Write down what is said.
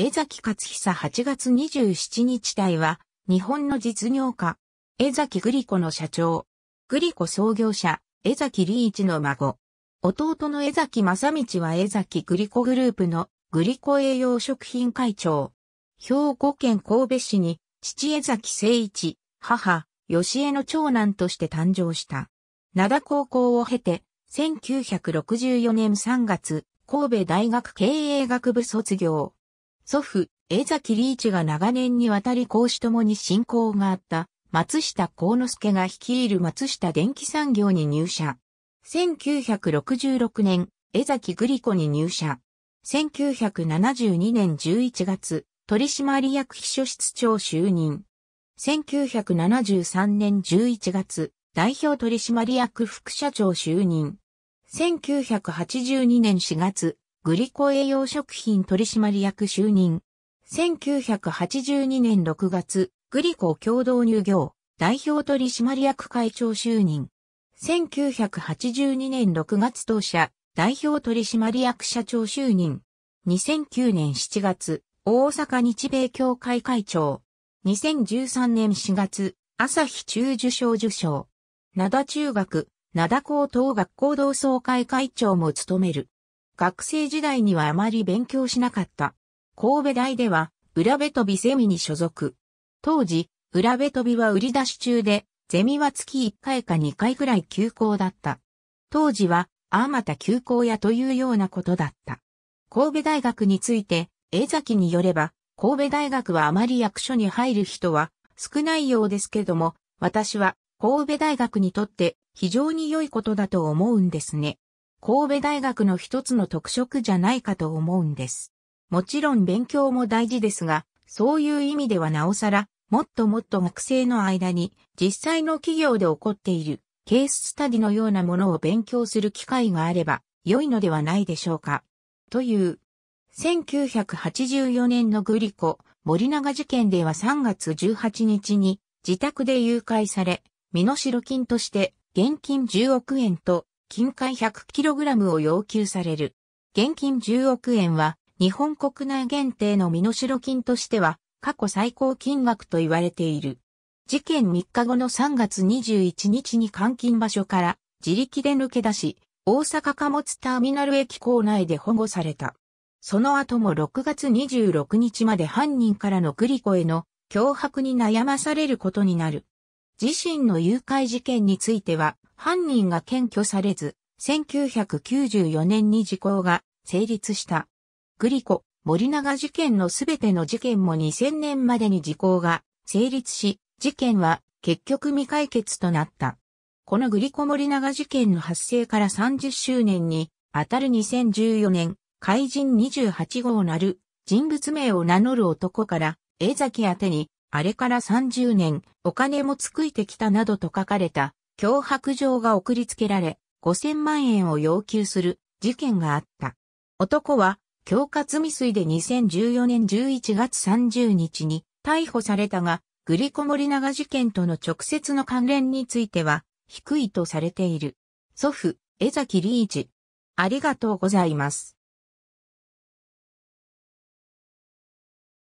江崎勝久8月27日隊は、日本の実業家、江崎グリコの社長、グリコ創業者、江崎利一の孫。弟の江崎正道は江崎グリコグループのグリコ栄養食品会長。兵庫県神戸市に父江崎誠一、母、吉江の長男として誕生した。灘高校を経て、1964年3月、神戸大学経営学部卒業。祖父、江崎リーチが長年にわたり講師ともに信仰があった、松下幸之助が率いる松下電機産業に入社。1966年、江崎グリコに入社。1972年11月、取締役秘書室長就任。1973年11月、代表取締役副社長就任。1982年4月、グリコ栄養食品取締役就任。1982年6月、グリコ共同乳業代表取締役会長就任。1982年6月当社代表取締役社長就任。2009年7月、大阪日米協会会長。2013年4月、朝日中受賞受賞。灘中学、灘高等学校同窓会会長も務める。学生時代にはあまり勉強しなかった。神戸大では、裏部飛びゼミに所属。当時、裏部飛びは売り出し中で、ゼミは月1回か2回くらい休校だった。当時は、あまた休校やというようなことだった。神戸大学について、江崎によれば、神戸大学はあまり役所に入る人は少ないようですけども、私は神戸大学にとって非常に良いことだと思うんですね。神戸大学の一つの特色じゃないかと思うんです。もちろん勉強も大事ですが、そういう意味ではなおさら、もっともっと学生の間に実際の企業で起こっているケーススタディのようなものを勉強する機会があれば良いのではないでしょうか。という、1984年のグリコ、森永事件では3月18日に自宅で誘拐され、身代金として現金10億円と金塊 100kg を要求される。現金10億円は、日本国内限定の身代金としては、過去最高金額と言われている。事件3日後の3月21日に監禁場所から自力で抜け出し、大阪貨物ターミナル駅構内で保護された。その後も6月26日まで犯人からのグリコへの脅迫に悩まされることになる。自身の誘拐事件については、犯人が検挙されず、1994年に時効が成立した。グリコ、森永事件のすべての事件も2000年までに時効が成立し、事件は結局未解決となった。このグリコ森永事件の発生から30周年に、あたる2014年、怪人28号なる人物名を名乗る男から、江崎宛に、あれから30年、お金も作いてきたなどと書かれた脅迫状が送りつけられ、5000万円を要求する事件があった。男は、恐喝未遂で2014年11月30日に逮捕されたが、グリコ森長事件との直接の関連については、低いとされている。祖父、江崎ー一。ありがとうございます。